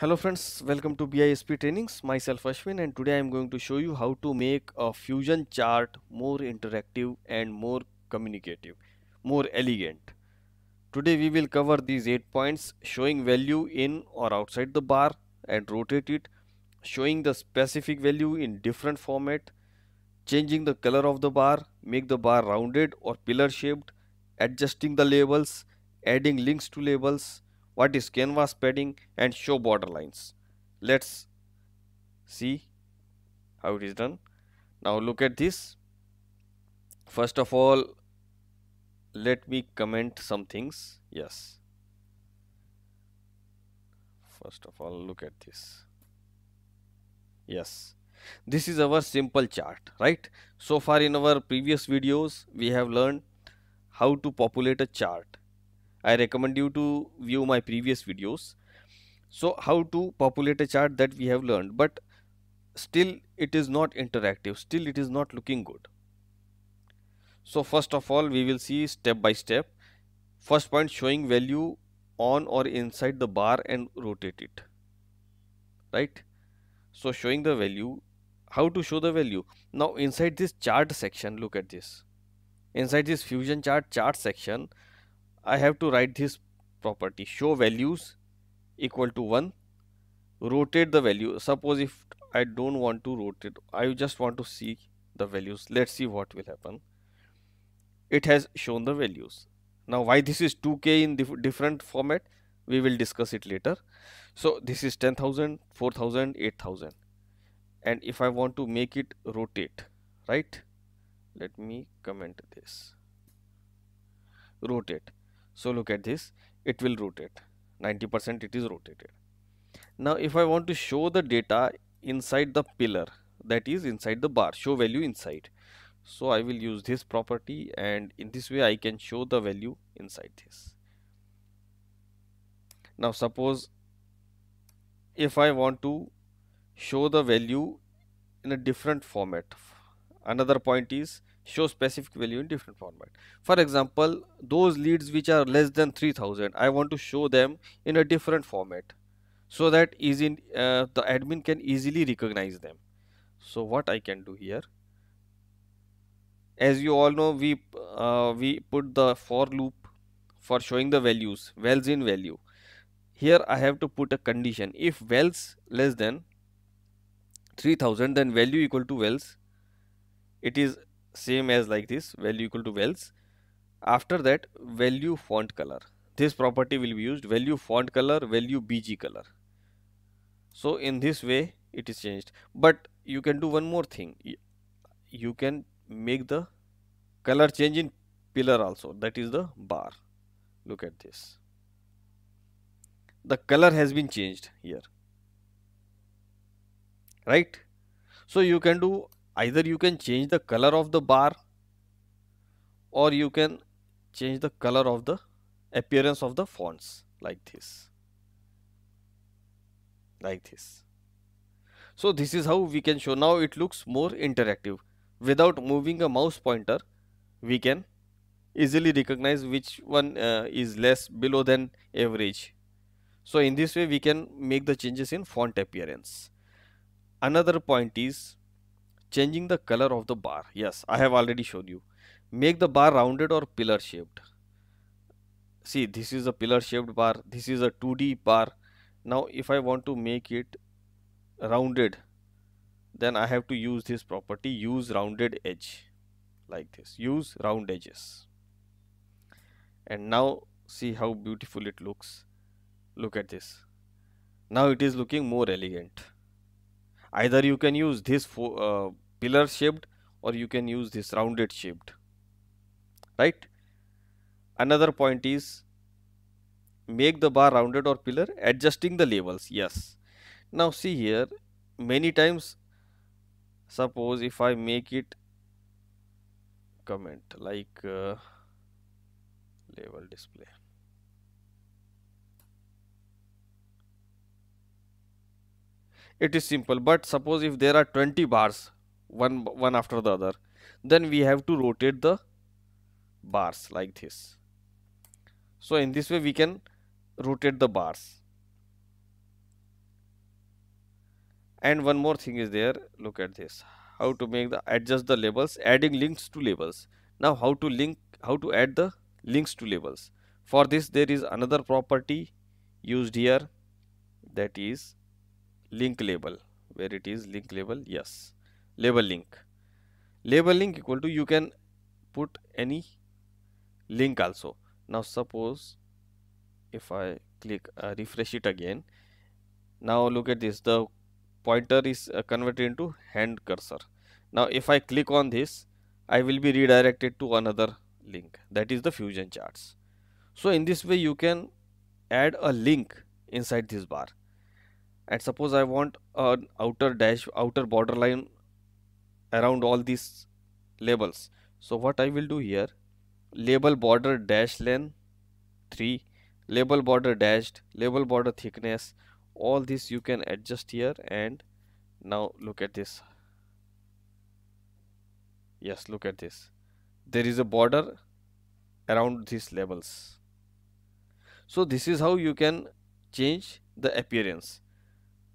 Hello friends, welcome to BISP trainings. Myself Ashwin and today I am going to show you how to make a fusion chart more interactive and more communicative, more elegant. Today we will cover these 8 points showing value in or outside the bar and rotate it, showing the specific value in different format, changing the color of the bar, make the bar rounded or pillar shaped, adjusting the labels, adding links to labels, what is canvas padding and show border lines let's see how it is done now look at this first of all let me comment some things yes first of all look at this yes this is our simple chart right so far in our previous videos we have learned how to populate a chart I recommend you to view my previous videos. So how to populate a chart that we have learned but still it is not interactive still it is not looking good. So first of all we will see step by step. First point showing value on or inside the bar and rotate it right so showing the value how to show the value now inside this chart section look at this inside this fusion chart chart section I have to write this property show values equal to 1 rotate the value suppose if I don't want to rotate I just want to see the values let's see what will happen it has shown the values now why this is 2k in dif different format we will discuss it later so this is 10000 4000 8000 and if I want to make it rotate right let me comment this rotate so look at this it will rotate 90% it is rotated now if I want to show the data inside the pillar that is inside the bar show value inside so I will use this property and in this way I can show the value inside this now suppose if I want to show the value in a different format another point is show specific value in different format for example those leads which are less than 3000 i want to show them in a different format so that easy uh, the admin can easily recognize them so what i can do here as you all know we uh, we put the for loop for showing the values wells in value here i have to put a condition if wells less than 3000 then value equal to wells it is same as like this value equal to wells after that value font color this property will be used value font color value bg color so in this way it is changed but you can do one more thing you can make the color change in pillar also that is the bar look at this the color has been changed here right so you can do either you can change the color of the bar or you can change the color of the appearance of the fonts like this like this so this is how we can show now it looks more interactive without moving a mouse pointer we can easily recognize which one uh, is less below than average so in this way we can make the changes in font appearance another point is Changing the color of the bar. Yes, I have already shown you. Make the bar rounded or pillar shaped. See, this is a pillar shaped bar. This is a 2D bar. Now, if I want to make it rounded, then I have to use this property use rounded edge like this. Use round edges. And now see how beautiful it looks. Look at this. Now it is looking more elegant either you can use this uh, pillar shaped or you can use this rounded shaped right another point is make the bar rounded or pillar adjusting the labels yes now see here many times suppose if I make it comment like uh, label display it is simple but suppose if there are 20 bars one one after the other then we have to rotate the bars like this so in this way we can rotate the bars and one more thing is there look at this how to make the adjust the labels adding links to labels now how to link how to add the links to labels for this there is another property used here that is link label where it is link label yes label link label link equal to you can put any link also now suppose if I click uh, refresh it again now look at this the pointer is uh, converted into hand cursor now if I click on this I will be redirected to another link that is the fusion charts so in this way you can add a link inside this bar and suppose I want an outer dash outer borderline around all these labels so what I will do here label border dash length 3 label border dashed label border thickness all this you can adjust here and now look at this yes look at this there is a border around these labels so this is how you can change the appearance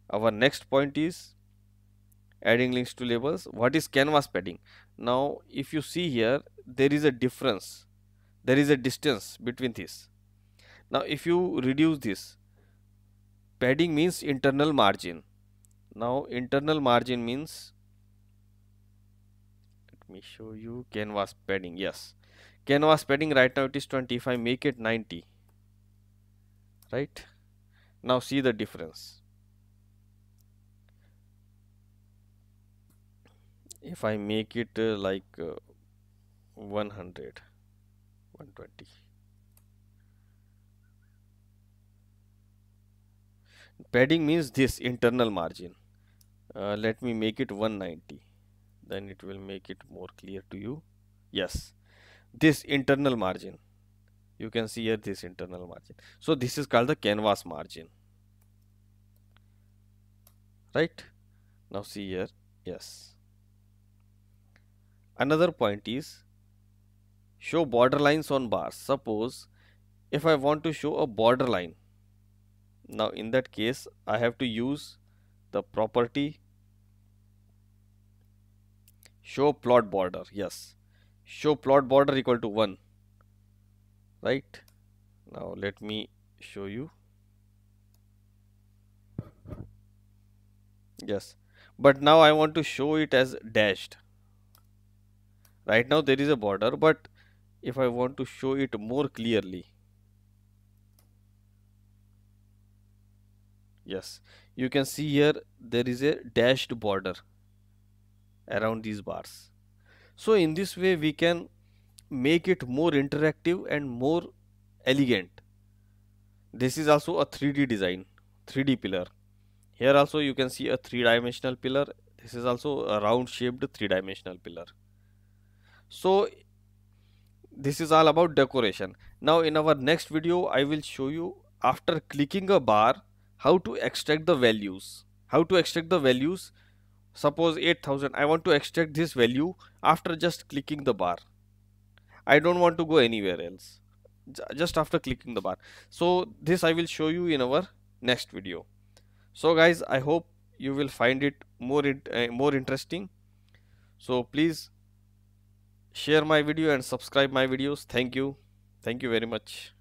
our next point is adding links to labels what is canvas padding now if you see here there is a difference there is a distance between this now if you reduce this padding means internal margin now internal margin means let me show you canvas padding yes canvas padding right now it is 25 make it 90 right now see the difference if I make it uh, like uh, 100 120 padding means this internal margin uh, let me make it 190 then it will make it more clear to you yes this internal margin you can see here this internal margin so this is called the canvas margin right now see here yes another point is show border lines on bars suppose if I want to show a border line now in that case I have to use the property show plot border yes show plot border equal to 1 right now let me show you yes but now I want to show it as dashed right now there is a border but if I want to show it more clearly yes you can see here there is a dashed border around these bars so in this way we can make it more interactive and more elegant this is also a 3d design 3d pillar here also you can see a three dimensional pillar this is also a round shaped three dimensional pillar so this is all about decoration now in our next video i will show you after clicking a bar how to extract the values how to extract the values suppose 8000 i want to extract this value after just clicking the bar i don't want to go anywhere else just after clicking the bar so this i will show you in our next video so guys i hope you will find it more it, uh, eh, more interesting so please share my video and subscribe my videos thank you thank you very much